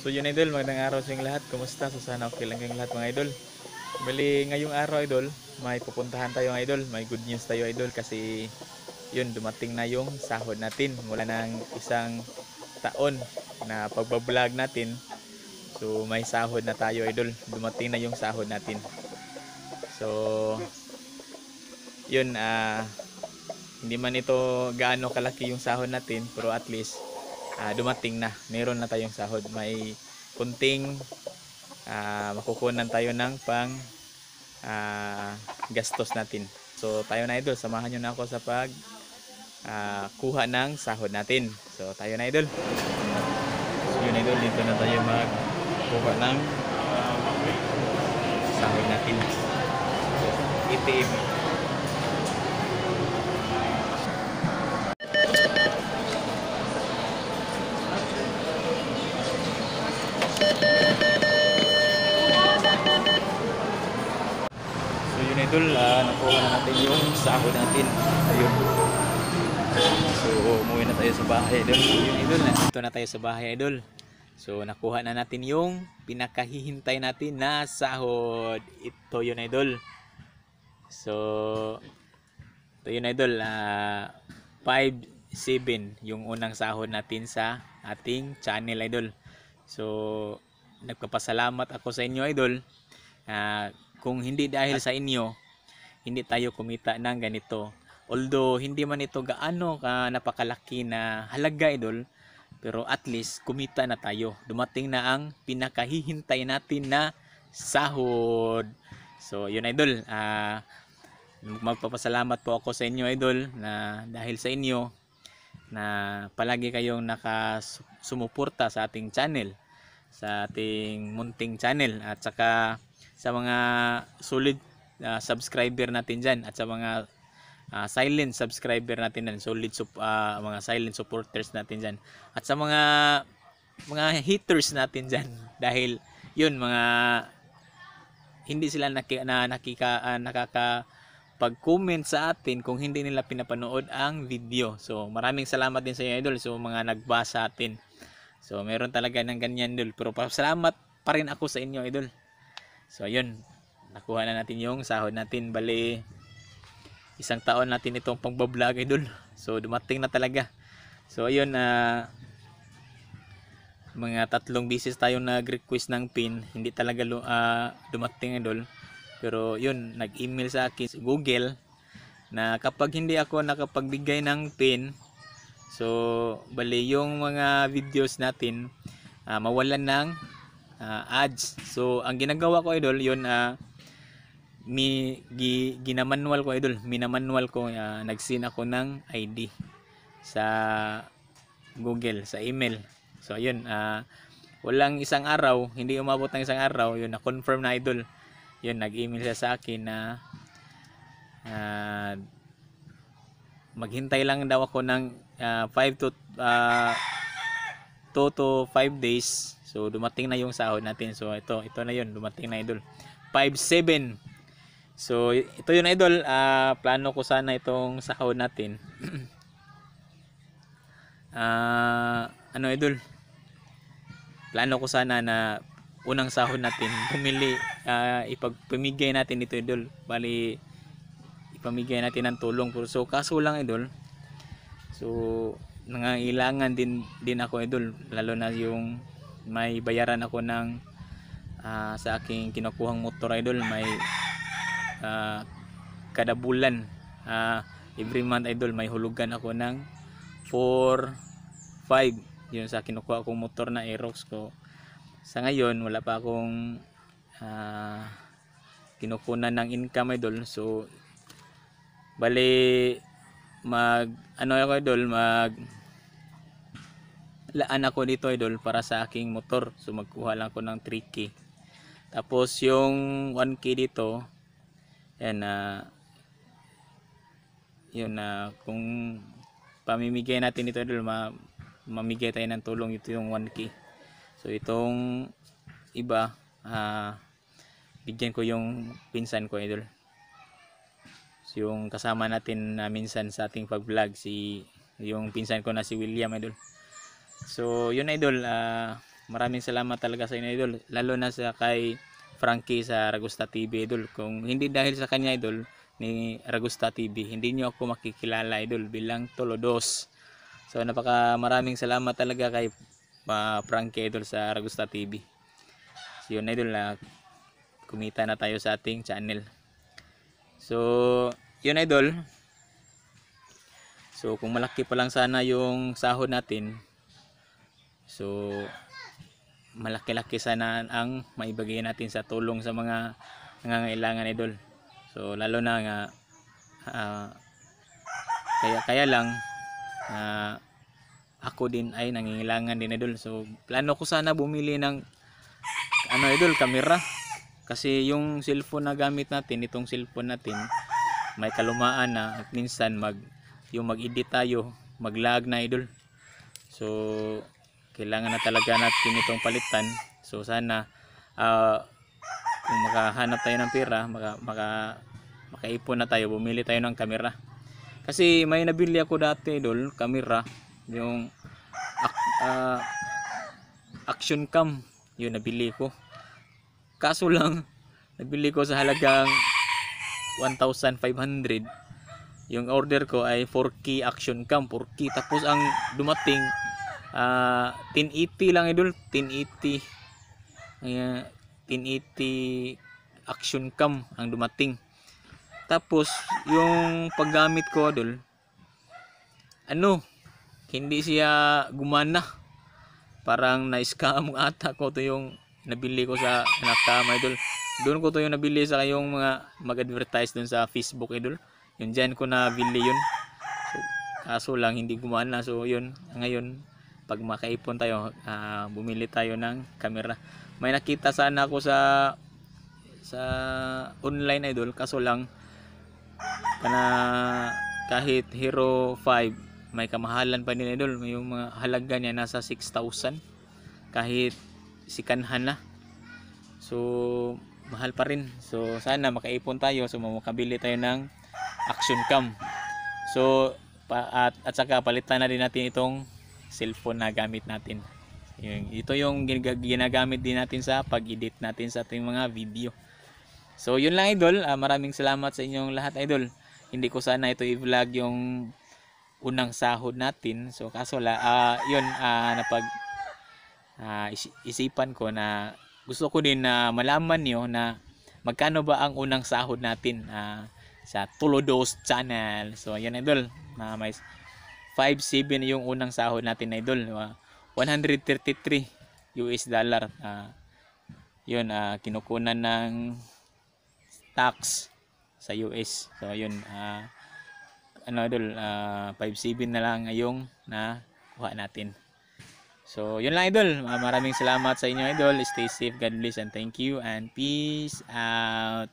So yun idol, magandang araw sa inyong lahat. Kumusta? So sana okay lang kayong lahat mga idol. Bali ngayong araw idol, may pupuntahan tayo idol. May good news tayo idol kasi yun dumating na yung sahod natin mula ng isang taon na pagbablog natin. So may sahod na tayo idol. Dumating na yung sahod natin. So yun ah uh, hindi man ito gaano kalaki yung sahod natin pero at least uh, dumating na. Meron na tayong sahod. May kunting uh, makukunan tayo ng pang uh, gastos natin. So tayo na idol, samahan nyo na ako sa pag uh, kuha ng sahod natin. So tayo na idol. So yun idol, dito na tayo mag magkuha ng uh, sahod natin. Itim. So yun idol, uh, nakuha na natin yung sako natin. Ayun. So umuwi na tayo sa bahay idol. So yun idol, nandito na tayo sa bahay idol. So nakuha na natin yung pinakahihintay natin na sahod. Ito yun idol. So ito yun idol. Uh, ah, 5-7 yung unang sahod natin sa ating channel idol. So, nagpapasalamat ako sa inyo idol. Uh, kung hindi dahil sa inyo, hindi tayo kumita ng ganito. Although hindi man ito gaano ka napakalaki na halaga idol, pero at least kumita na tayo. Dumating na ang pinakahihintay natin na sahod. So yun idol, uh, magpapasalamat po ako sa inyo idol na dahil sa inyo na palagi kayong nakasumuporta sa ating channel sa ating munting channel at saka sa mga solid uh, subscriber natin dyan at sa mga uh, silent subscriber natin dyan, solid uh, mga silent supporters natin dyan at sa mga mga haters natin dyan dahil yun mga hindi sila naki, na, nakika, uh, nakaka pag-comment sa atin kung hindi nila pinapanood ang video. So, maraming salamat din sa inyo idol. So, mga nagbasa atin So, meron talaga ng ganyan, idol. Pero salamat pa rin ako sa inyo, idol. So, ayun. Nakuha na natin yung sahod natin. Bali, isang taon natin itong pangbablog, idol. So, dumating na talaga. So, ayun. Uh, mga tatlong bisis tayo nag-request ng pin. Hindi talaga uh, dumating, idol. Pero, yun. Nag-email sa akin, sa Google, na kapag hindi ako nakapagbigay ng pin, So, bali yung mga videos natin uh, mawalan ng uh, ads. So, ang ginagawa ko idol, yun uh, mi gi, ginamanual ko idol, minamanual ko uh, nagsin ako ng ID sa Google, sa email. So, ayun, uh, walang isang araw, hindi umabot ng isang araw, yun, na-confirm na idol. Yun, nag-email siya sa akin na uh, maghintay lang daw ako ng uh, ah, 5 to uh, ah, 2 to 5 days so dumating na yung sahod natin so ito ito na yun dumating na idol 5.7 so ito yun idol uh, plano ko sana itong sahod natin uh, ano idol plano ko sana na unang sahod natin pumili uh, ipagpamigay natin ito idol bali ipamigay natin ng tulong so kaso lang idol So, nangailangan din din ako idol lalo na yung may bayaran ako ng uh, sa aking kinukuhang motor idol may uh, kada bulan uh, every month idol may hulugan ako ng 4 5 yun sa kinukuha kong motor na Aerox ko sa ngayon wala pa akong uh, kinukunan ng income idol so bali mag ano ako idol mag laan ako nito idol para sa aking motor so magkuha lang ako ng 3k tapos yung 1k dito yan na uh, yun na uh, kung pamimigay natin ito idol ma mamigay tayo ng tulong ito yung 1k so itong iba uh, bigyan ko yung pinsan ko idol So, yung kasama natin uh, minsan sa ating pag-vlog si yung pinsan ko na si William idol. So, yun idol, uh, maraming salamat talaga sa inyo idol, lalo na sa kay Frankie sa Ragusta TV idol. Kung hindi dahil sa kanya idol ni Ragusta TV, hindi niyo ako makikilala idol bilang Tolodos. So, napaka maraming salamat talaga kay uh, Frankie idol sa Ragusta TV. So, yun idol, uh, kumita na tayo sa ating channel. So, yun idol. So, kung malaki pa lang sana yung sahod natin, so, malaki-laki sana ang maibigay natin sa tulong sa mga nangangailangan idol. So, lalo na nga, uh, kaya, kaya lang, uh, ako din ay nangangailangan din idol. So, plano ko sana bumili ng, ano idol, kamera. Kasi yung cellphone na gamit natin, itong cellphone natin, may kalumaan na at minsan mag yung mag-edit tayo, maglag na idol. So kailangan na talaga natin itong palitan. So sana uh, kung makahanap tayo ng pera, maka, maka makaipon na tayo, bumili tayo ng kamera. Kasi may nabili ako dati idol, kamera, yung uh, action cam, yun nabili ko. Kaso lang, nagbili ko sa halagang 1,500. Yung order ko ay 4K action cam, 4K. Tapos ang dumating, uh, ah, 1080 lang idol, 1080. Uh, 1080 action cam ang dumating. Tapos, yung paggamit ko, idol, ano, hindi siya gumana. Parang na-scam ata ko to yung nabili ko sa Nakama idol doon ko to yung nabili sa kayong mga mag-advertise doon sa Facebook idol yun dyan ko nabili yun so, kaso lang hindi gumana so yun ngayon pag makaipon tayo uh, bumili tayo ng camera may nakita sana ako sa sa online idol kaso lang kana kahit Hero 5 may kamahalan pa din idol yung mga halaga niya nasa 6,000 kahit sikanhan na so mahal pa rin so sana makaipon tayo so makabili tayo ng action cam so pa, at, at saka palitan na din natin itong cellphone na gamit natin yung, ito yung ginagamit din natin sa pag-edit natin sa ating mga video so yun lang idol uh, maraming salamat sa inyong lahat idol hindi ko sana ito i-vlog yung unang sahod natin so kaso la uh, yun uh, napag uh, isipan ko na gusto ko din na uh, malaman niyo na magkano ba ang unang sahod natin uh, sa Tulodos Channel. So ayan idol, uh, may 5.7 yung unang sahod natin na idol. Uh, 133 US dollar. Uh, yun, uh, kinukunan ng tax sa US. So yun, uh, ano idol, uh, 5.7 na lang yung na kuha natin. So, yun lang idol. Maraming salamat sa inyo idol. Stay safe. God bless and thank you and peace out.